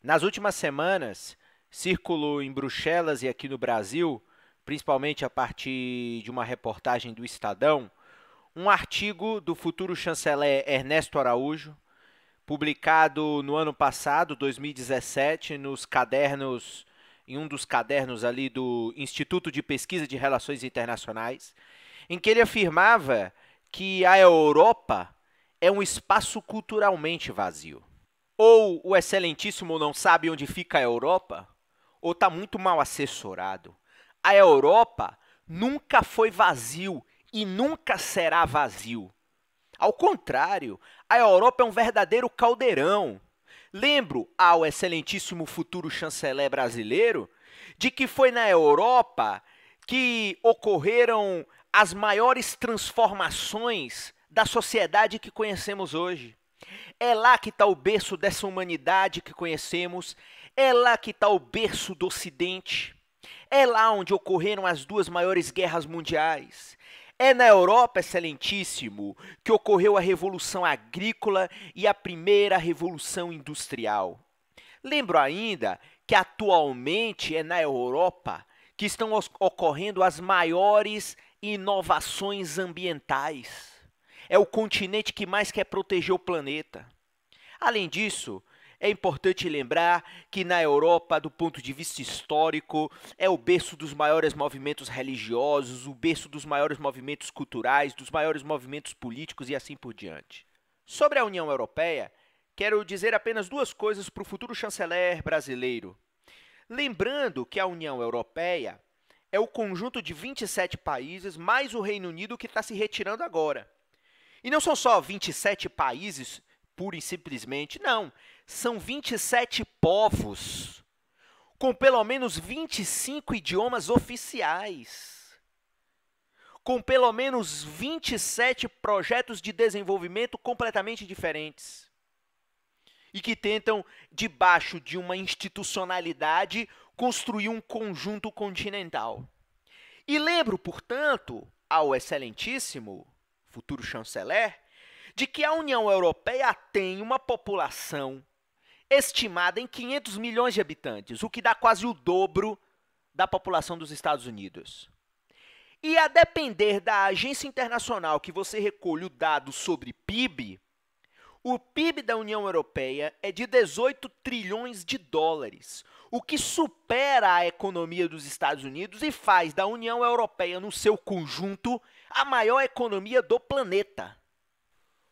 Nas últimas semanas, circulou em Bruxelas e aqui no Brasil, principalmente a partir de uma reportagem do Estadão, um artigo do futuro chanceler Ernesto Araújo, publicado no ano passado, 2017, nos cadernos em um dos cadernos ali do Instituto de Pesquisa de Relações Internacionais, em que ele afirmava que a Europa é um espaço culturalmente vazio ou o Excelentíssimo não sabe onde fica a Europa, ou está muito mal assessorado. A Europa nunca foi vazio e nunca será vazio. Ao contrário, a Europa é um verdadeiro caldeirão. Lembro ao excelentíssimo futuro chanceler brasileiro de que foi na Europa que ocorreram as maiores transformações da sociedade que conhecemos hoje. É lá que está o berço dessa humanidade que conhecemos, é lá que está o berço do Ocidente, é lá onde ocorreram as duas maiores guerras mundiais. É na Europa, excelentíssimo, que ocorreu a Revolução Agrícola e a primeira Revolução Industrial. Lembro ainda que atualmente é na Europa que estão ocorrendo as maiores inovações ambientais é o continente que mais quer proteger o planeta. Além disso, é importante lembrar que na Europa, do ponto de vista histórico, é o berço dos maiores movimentos religiosos, o berço dos maiores movimentos culturais, dos maiores movimentos políticos e assim por diante. Sobre a União Europeia, quero dizer apenas duas coisas para o futuro chanceler brasileiro. Lembrando que a União Europeia é o conjunto de 27 países mais o Reino Unido que está se retirando agora. E não são só 27 países, pura e simplesmente, não. São 27 povos, com pelo menos 25 idiomas oficiais, com pelo menos 27 projetos de desenvolvimento completamente diferentes. E que tentam, debaixo de uma institucionalidade, construir um conjunto continental. E lembro, portanto, ao Excelentíssimo futuro chanceler, de que a União Europeia tem uma população estimada em 500 milhões de habitantes, o que dá quase o dobro da população dos Estados Unidos. E a depender da agência internacional que você recolhe o dado sobre PIB, o PIB da União Europeia é de 18 trilhões de dólares, o que supera a economia dos Estados Unidos e faz da União Europeia, no seu conjunto, a maior economia do planeta.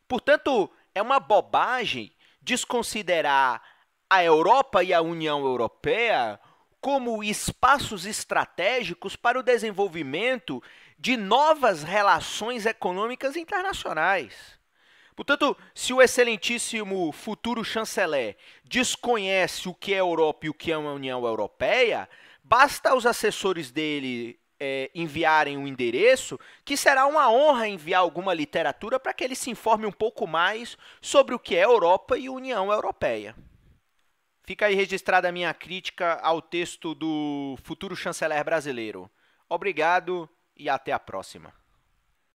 Portanto, é uma bobagem desconsiderar a Europa e a União Europeia como espaços estratégicos para o desenvolvimento de novas relações econômicas internacionais. Portanto, se o excelentíssimo futuro chanceler desconhece o que é Europa e o que é uma União Europeia, basta os assessores dele é, enviarem um endereço, que será uma honra enviar alguma literatura para que ele se informe um pouco mais sobre o que é Europa e União Europeia. Fica aí registrada a minha crítica ao texto do futuro chanceler brasileiro. Obrigado e até a próxima.